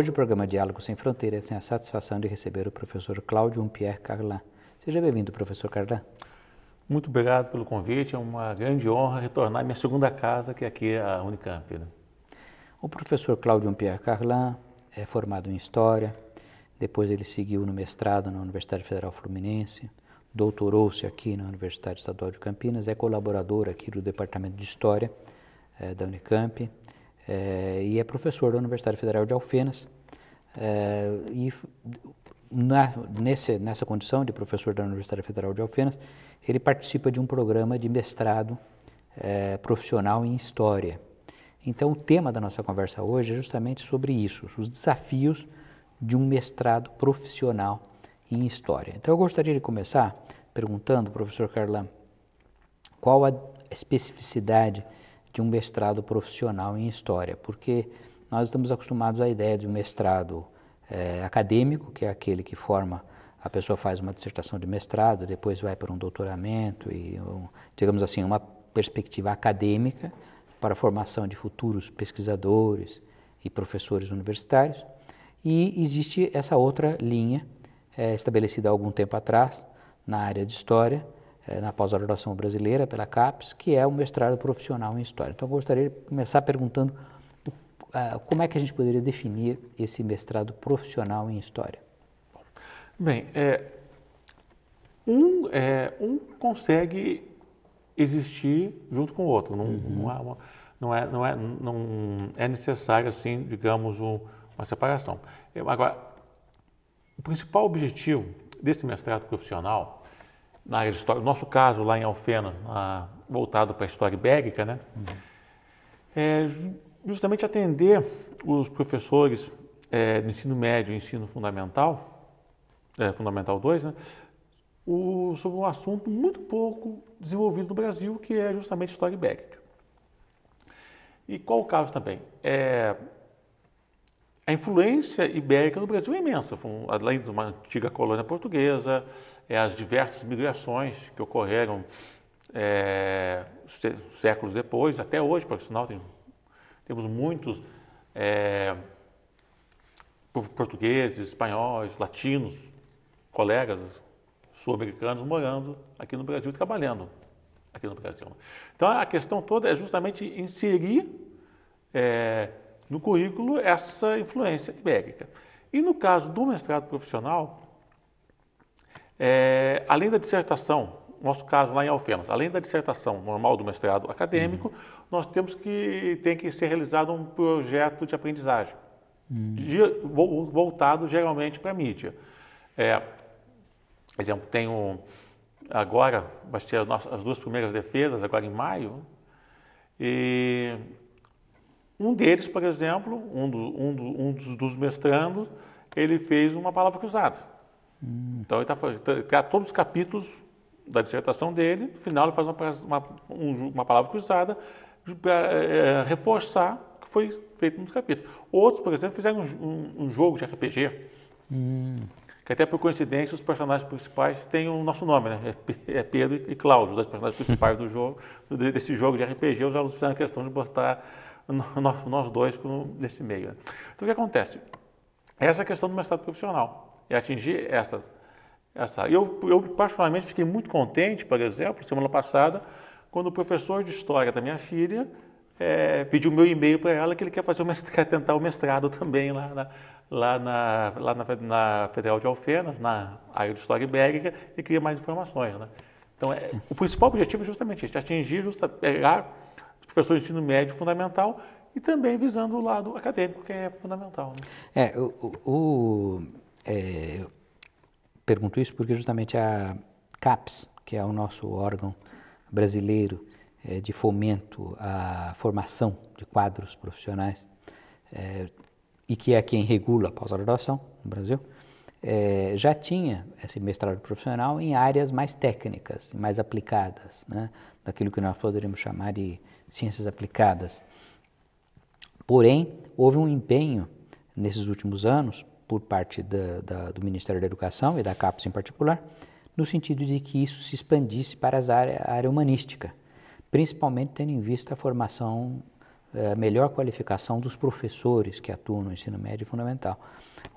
Hoje o programa Diálogo Sem Fronteiras tem a satisfação de receber o professor Cláudio Pierre Carlan. Seja bem-vindo, professor Carlan. Muito obrigado pelo convite, é uma grande honra retornar à minha segunda casa, que aqui é a Unicamp. Né? O professor Cláudio Pierre Carlan é formado em História, depois ele seguiu no mestrado na Universidade Federal Fluminense, doutorou-se aqui na Universidade Estadual de Campinas, é colaborador aqui do Departamento de História é, da Unicamp, é, e é professor da Universidade Federal de Alfenas. É, e na, nesse, nessa condição de professor da Universidade Federal de Alfenas, ele participa de um programa de mestrado é, profissional em História. Então, o tema da nossa conversa hoje é justamente sobre isso, os desafios de um mestrado profissional em História. Então, eu gostaria de começar perguntando, professor Carlan, qual a especificidade de um mestrado profissional em História, porque nós estamos acostumados à ideia de um mestrado é, acadêmico, que é aquele que forma, a pessoa faz uma dissertação de mestrado, depois vai para um doutoramento e, digamos assim, uma perspectiva acadêmica para a formação de futuros pesquisadores e professores universitários. E existe essa outra linha é, estabelecida há algum tempo atrás na área de História, eh, na pós-graduação brasileira pela CAPES, que é o mestrado profissional em História. Então, eu gostaria de começar perguntando uh, como é que a gente poderia definir esse mestrado profissional em História. Bem, é, um, é, um consegue existir junto com o outro. Não, uhum. não, não, é, não, é, não é necessário, assim, digamos, um, uma separação. agora, o principal objetivo desse mestrado profissional na história, o nosso caso lá em Alfena, voltado para a história ibérica, né? Uhum. É, justamente atender os professores é, do ensino médio e ensino fundamental, é, fundamental 2, né? O, sobre um assunto muito pouco desenvolvido no Brasil, que é justamente história ibérica. E qual o caso também? É, a influência ibérica no Brasil é imensa, além de uma antiga colônia portuguesa, é, as diversas migrações que ocorreram é, séculos depois, até hoje, por sinal, tem, temos muitos é, portugueses, espanhóis, latinos, colegas sul-americanos morando aqui no Brasil, trabalhando aqui no Brasil. Então, a questão toda é justamente inserir é, no currículo essa influência ibérica. E no caso do mestrado profissional, é, além da dissertação, nosso caso lá em Alfenas, além da dissertação normal do mestrado acadêmico, uhum. nós temos que tem que ser realizado um projeto de aprendizagem uhum. de, voltado geralmente para a mídia. É, exemplo, tenho agora vai as, as duas primeiras defesas agora em maio e um deles, por exemplo, um, do, um, do, um dos, dos mestrandos, ele fez uma palavra cruzada. Hum. Então ele está então, todos os capítulos da dissertação dele, no final ele faz uma, uma, uma palavra cruzada para é, é, reforçar o que foi feito nos capítulos. Outros, por exemplo, fizeram um, um, um jogo de RPG, hum. que até por coincidência os personagens principais têm o nosso nome, né? É, é Pedro e Cláudio, os dois personagens principais do jogo, desse jogo de RPG, os alunos fizeram questão de botar nós, dois nesse meio. Né? Então o que acontece? Essa é a questão do mestrado profissional e atingir essa. essa. Eu, eu, particularmente, fiquei muito contente, por exemplo, semana passada, quando o professor de história da minha filha é, pediu meu e-mail para ela que ele quer fazer o mestrado, tentar o mestrado também lá na, lá na, lá na, na Federal de Alfenas, na área de História Ibérica, e queria mais informações. Né? Então, é, o principal objetivo é justamente isso, atingir, justa, pegar os professores de ensino médio fundamental e também visando o lado acadêmico, que é fundamental. Né? É, o, o, é, pergunto isso porque justamente a CAPES, que é o nosso órgão brasileiro é, de fomento à formação de quadros profissionais, é, e que é quem regula a pós-graduação no Brasil, é, já tinha esse mestrado profissional em áreas mais técnicas, mais aplicadas, né? daquilo que nós poderíamos chamar de ciências aplicadas. Porém, houve um empenho nesses últimos anos por parte da, da, do Ministério da Educação e da CAPES em particular, no sentido de que isso se expandisse para a área, a área humanística, principalmente tendo em vista a formação, eh, a melhor qualificação dos professores que atuam no ensino médio e fundamental.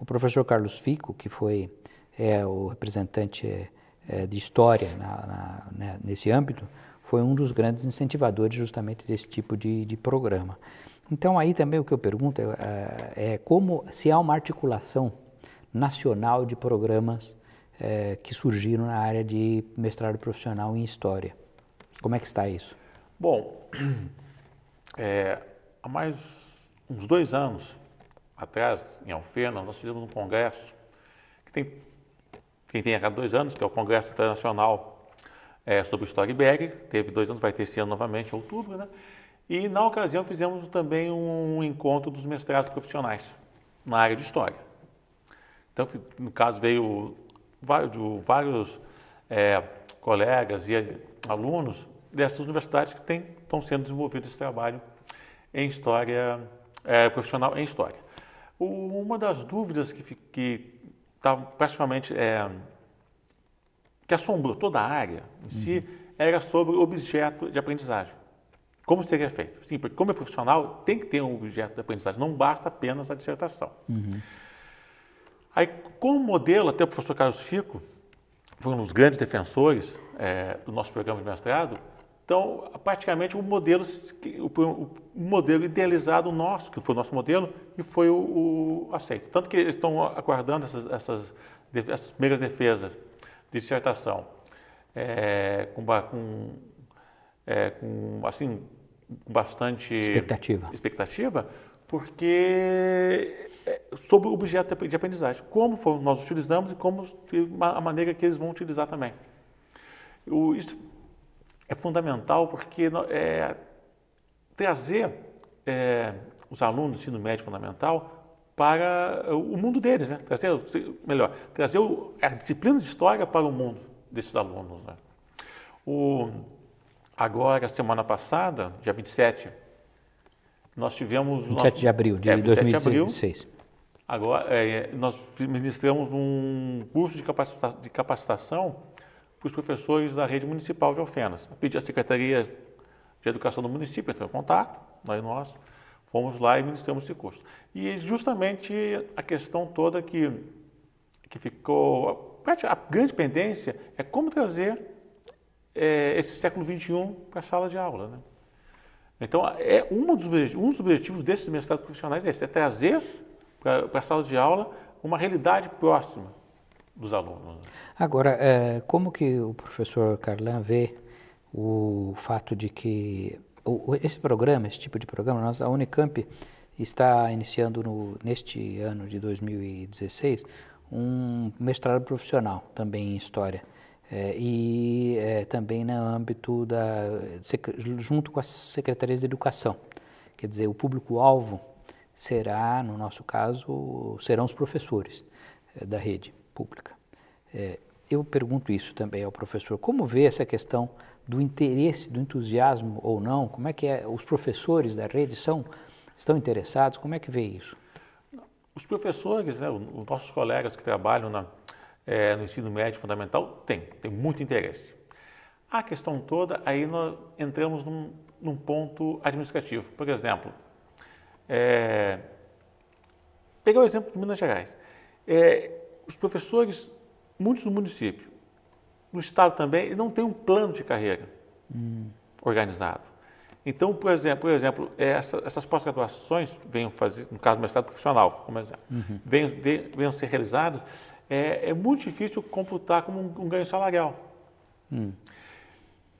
O professor Carlos Fico, que foi é, o representante é, de história na, na, né, nesse âmbito, foi um dos grandes incentivadores justamente desse tipo de, de programa. Então, aí também o que eu pergunto é, é, é como se há uma articulação nacional de programas é, que surgiram na área de mestrado profissional em História. Como é que está isso? Bom, é, há mais uns dois anos atrás, em Alfena, nós fizemos um congresso que tem, que tem a cada dois anos, que é o Congresso Internacional é, sobre História Ibérica, teve dois anos, vai ter esse ano novamente, outubro, né? E na ocasião fizemos também um encontro dos mestrados profissionais na área de história. Então, no caso, veio vários, vários é, colegas e alunos dessas universidades que estão sendo desenvolvidos esse trabalho em história, é, profissional em história. O, uma das dúvidas que, que tá praticamente é, que assombrou toda a área em si uhum. era sobre objeto de aprendizagem. Como seria feito? Sim, porque como é profissional, tem que ter um objeto de aprendizagem, não basta apenas a dissertação. Uhum. Aí, como modelo, até o professor Carlos Fico foi um dos grandes defensores é, do nosso programa de mestrado, então, praticamente, o modelo, o, modelo idealizado nosso, que foi o nosso modelo, e foi o, o aceito. Tanto que eles estão aguardando essas, essas, essas primeiras defesas de dissertação é, com, com, é, com assim, bastante expectativa, expectativa porque é, sobre o objeto de aprendizagem, como nós utilizamos e como a maneira que eles vão utilizar também. O, isso é fundamental porque é, trazer é, os alunos do ensino médio fundamental para o mundo deles, né? trazer, melhor, trazer a disciplina de história para o mundo desses alunos. Né? O, Agora, semana passada, dia 27, nós tivemos... 27 nosso, de abril de é, 2016. Abril, agora, é, nós ministramos um curso de, capacita de capacitação para os professores da rede municipal de Alfenas. Eu pedi à Secretaria de Educação do município, entrou em contato, nós, nós fomos lá e ministramos esse curso. E justamente a questão toda que, que ficou, a grande pendência é como trazer é, esse século XXI para a sala de aula. Né? Então, é um dos, um dos objetivos desses mestrados profissionais é, esse, é trazer para a sala de aula uma realidade próxima dos alunos. Né? Agora, é, como que o professor Carlan vê o fato de que esse programa, esse tipo de programa, nós, a Unicamp está iniciando no, neste ano de 2016 um mestrado profissional também em História. É, e é, também no âmbito da junto com as secretarias de educação. Quer dizer, o público-alvo será, no nosso caso, serão os professores é, da rede pública. É, eu pergunto isso também ao professor, como vê essa questão do interesse, do entusiasmo ou não? Como é que é, os professores da rede são, estão interessados? Como é que vê isso? Os professores, né, os nossos colegas que trabalham na, é, no ensino médio fundamental? Tem, tem muito interesse. A questão toda, aí nós entramos num, num ponto administrativo. Por exemplo, é, pegar o exemplo de Minas Gerais. É, os professores, muitos do município, no estado também, não têm um plano de carreira hum. organizado. Então, por exemplo, por exemplo é, essa, essas pós-graduações fazer, no caso do mestrado profissional, como exemplo, uhum. venham ser realizadas é, é muito difícil computar como um, um ganho salarial. Hum.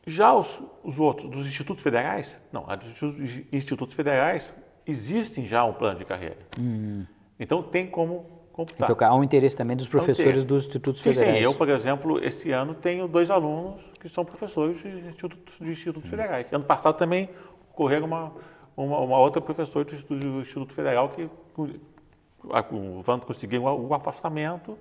Já os, os, outros, dos institutos federais, não, dos institutos federais existem já um plano de carreira. Hum. Então tem como computar. Então há um interesse também dos professores dos institutos sim, federais. Sim, eu, por exemplo, esse ano tenho dois alunos que são professores de institutos, de institutos hum. federais. Ano passado também ocorreu uma, uma, uma, outra professora do Instituto, do Instituto Federal que, que, que conseguiu o um afastamento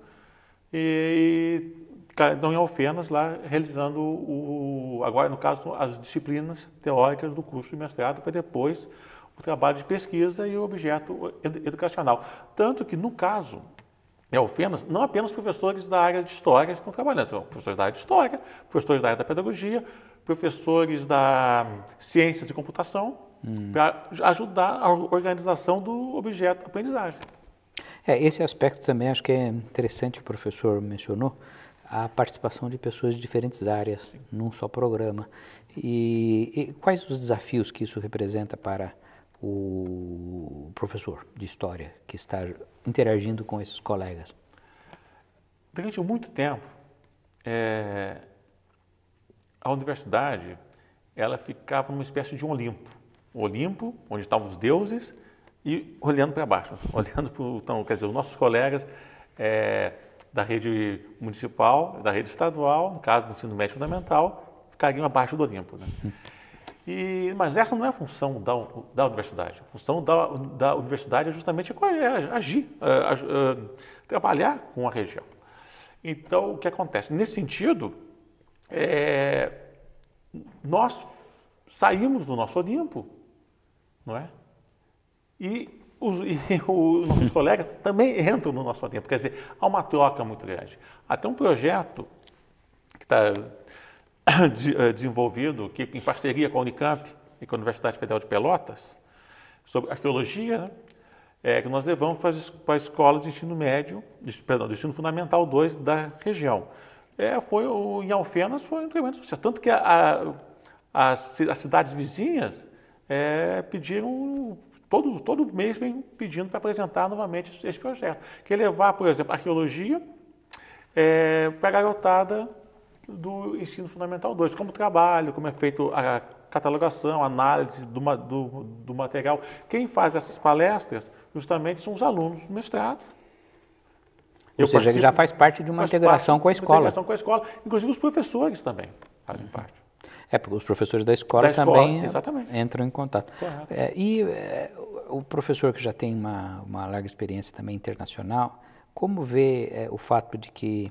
e, estão em Alfenas lá realizando, o, agora no caso, as disciplinas teóricas do curso de mestrado, para depois o trabalho de pesquisa e o objeto educacional. Tanto que, no caso, em Alfenas, não apenas professores da área de história estão trabalhando, então, professores da área de história, professores da área da pedagogia, professores da ciências de computação, hum. para ajudar a organização do objeto de aprendizagem. É, esse aspecto também acho que é interessante, o professor mencionou, a participação de pessoas de diferentes áreas num só programa. E, e, quais os desafios que isso representa para o professor de história que está interagindo com esses colegas? Durante muito tempo, é, a universidade ela ficava numa espécie de Olimpo. O Olimpo, onde estavam os deuses, e olhando para baixo, olhando para então, quer dizer, os nossos colegas é, da rede municipal, da rede estadual, no caso do ensino médio fundamental, ficariam abaixo do Olimpo. Né? E, mas essa não é a função da, da universidade. A função da, da universidade é justamente é é, agir, é, trabalhar com a região. Então, o que acontece? Nesse sentido, nós saímos do nosso Olimpo, não é? E os, e os nossos colegas também entram no nosso tempo. Quer dizer, há uma troca muito grande. Até um projeto que está de, eh, desenvolvido que, em parceria com a Unicamp e com a Universidade Federal de Pelotas, sobre arqueologia, né? é, que nós levamos para as, para as escolas de ensino médio, de, perdão, de ensino fundamental 2 da região. É, foi, o, em Alfenas foi um tremendo sucesso. Tanto que a, a, as, as cidades vizinhas é, pediram Todo, todo mês vem pedindo para apresentar novamente esse projeto. Que é levar, por exemplo, arqueologia é, para a garotada do ensino fundamental 2, como trabalho, como é feito a catalogação, análise do, do, do, material. Quem faz essas palestras justamente são os alunos do mestrado. Ou seja, ele já faz parte de uma integração com a escola. Integração com a escola, inclusive os professores também fazem uhum. parte. É, porque os professores da escola, da escola também exatamente. entram em contato. É, e é, o professor que já tem uma, uma larga experiência também internacional, como vê é, o fato de que,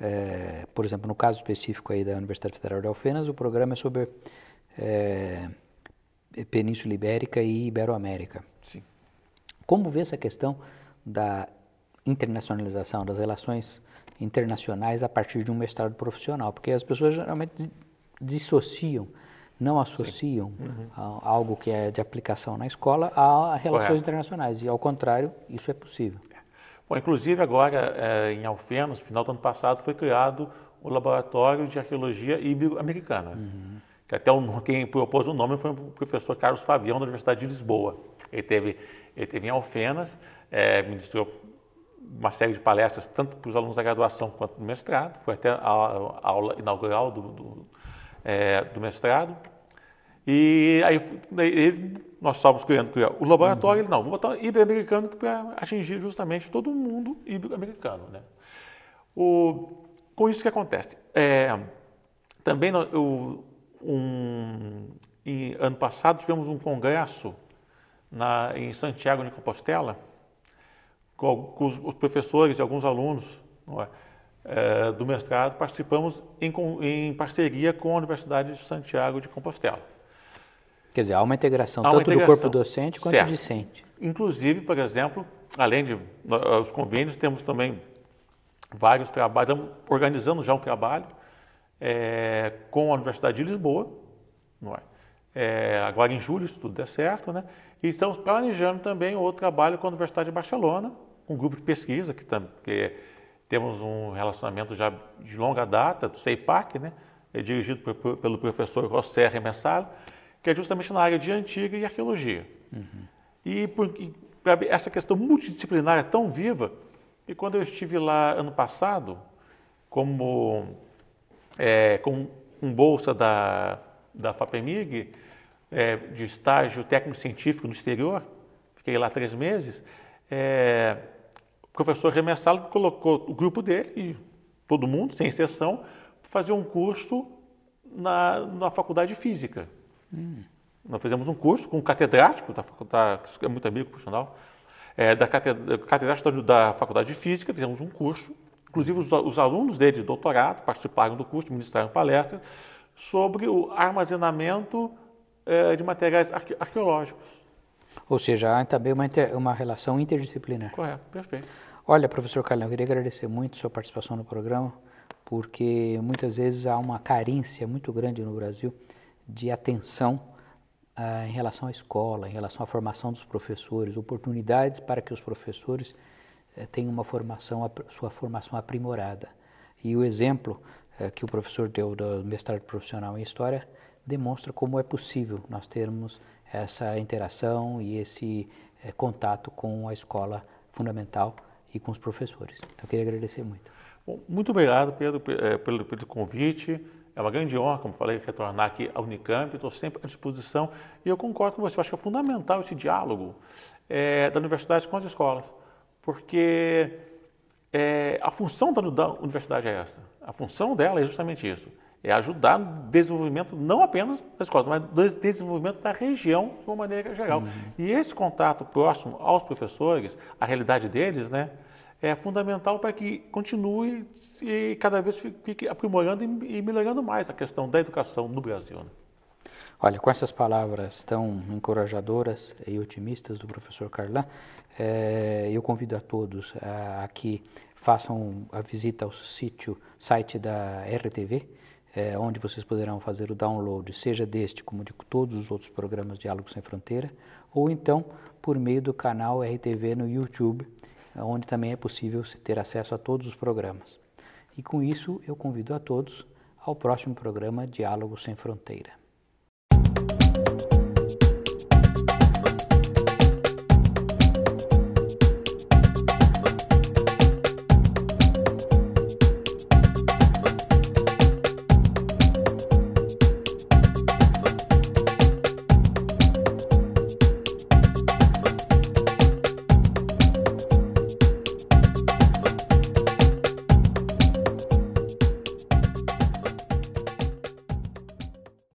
é, por exemplo, no caso específico aí da Universidade Federal de Alfenas, o programa é sobre é, Península Ibérica e Iberoamérica. Sim. Como vê essa questão da internacionalização, das relações internacionais a partir de um mestrado profissional? Porque as pessoas geralmente dissociam não associam uhum. a, a algo que é de aplicação na escola a relações Correto. internacionais. E, ao contrário, isso é possível. É. Bom, inclusive, agora, é, em Alfenas, final do ano passado, foi criado o Laboratório de Arqueologia Ibero-Americana. Uhum. Que até o, quem propôs o nome foi o professor Carlos Fabião, da Universidade de Lisboa. Ele teve, ele teve em Alfenas, é, ministrou uma série de palestras, tanto para os alunos da graduação quanto do mestrado, foi até a, a aula inaugural do, do é, do mestrado. E aí ele, nós estávamos criando o laboratório, uhum. ele não, vou botar ibero-americano para atingir justamente todo mundo ibero-americano. Né? O, com isso que acontece? É, também eu, um, em, ano passado tivemos um congresso na, em Santiago de Compostela com, com os, os, professores e alguns alunos. Não é? Eh, do mestrado, participamos em, em, parceria com a Universidade de Santiago de Compostela. Quer dizer, há uma integração há uma tanto integração, do corpo docente quanto certo. discente. Inclusive, por exemplo, além de os convênios, temos também vários trabalhos, estamos organizando já um trabalho é, com a Universidade de Lisboa, não é? É, agora em julho, se tudo der certo, né? E estamos planejando também outro trabalho com a Universidade de Barcelona, um grupo de pesquisa que, que é temos um relacionamento já de longa data, do CEIPAC, né? é dirigido por, por, pelo professor José Messalo, que é justamente na área de antiga e arqueologia. Uhum. E, e essa questão multidisciplinar é tão viva e quando eu estive lá ano passado, como é, com um bolsa da, da FAPEMIG, é, de estágio técnico-científico no exterior, fiquei lá três meses, é, professor Remessalo colocou o grupo dele, e todo mundo, sem exceção, para fazer um curso na, na faculdade de física. Hum. Nós fizemos um curso com um catedrático da faculdade, que é muito amigo profissional, é, da catedrático da faculdade de física, fizemos um curso. Inclusive, os, os alunos dele de doutorado participaram do curso, ministraram palestras sobre o armazenamento é, de materiais arque, arqueológicos. Ou seja, há também uma, inter, uma relação interdisciplinar. Correto, perfeito. Olha, professor Carlão, eu queria agradecer muito a sua participação no programa, porque muitas vezes há uma carência muito grande no Brasil de atenção ah, em relação à escola, em relação à formação dos professores, oportunidades para que os professores eh, tenham uma formação, sua formação aprimorada. E o exemplo eh, que o professor deu do mestrado profissional em História demonstra como é possível nós termos essa interação e esse é, contato com a escola fundamental e com os professores. Então, eu queria agradecer muito. Bom, muito obrigado, Pedro, eh, pelo, pelo convite. É uma grande honra, como falei, retornar aqui à Unicamp. Estou sempre à disposição e eu concordo com você. Eu acho que é fundamental esse diálogo é, da universidade com as escolas, porque é, a função da, da universidade é essa. A função dela é justamente isso é ajudar no desenvolvimento não apenas da escola, mas do desenvolvimento da região de uma maneira geral. Uhum. E esse contato próximo aos professores, a realidade deles, né, é fundamental para que continue e cada vez fique aprimorando e melhorando mais a questão da educação no Brasil. Né? Olha, com essas palavras tão encorajadoras e otimistas do professor Carlan, eh, eu convido a todos a, a que façam a visita ao sítio, site da RTV, é, onde vocês poderão fazer o download, seja deste como de todos os outros programas diálogo Sem Fronteira, ou então por meio do canal RTV no YouTube, onde também é possível ter acesso a todos os programas. E com isso eu convido a todos ao próximo programa diálogo Sem Fronteira.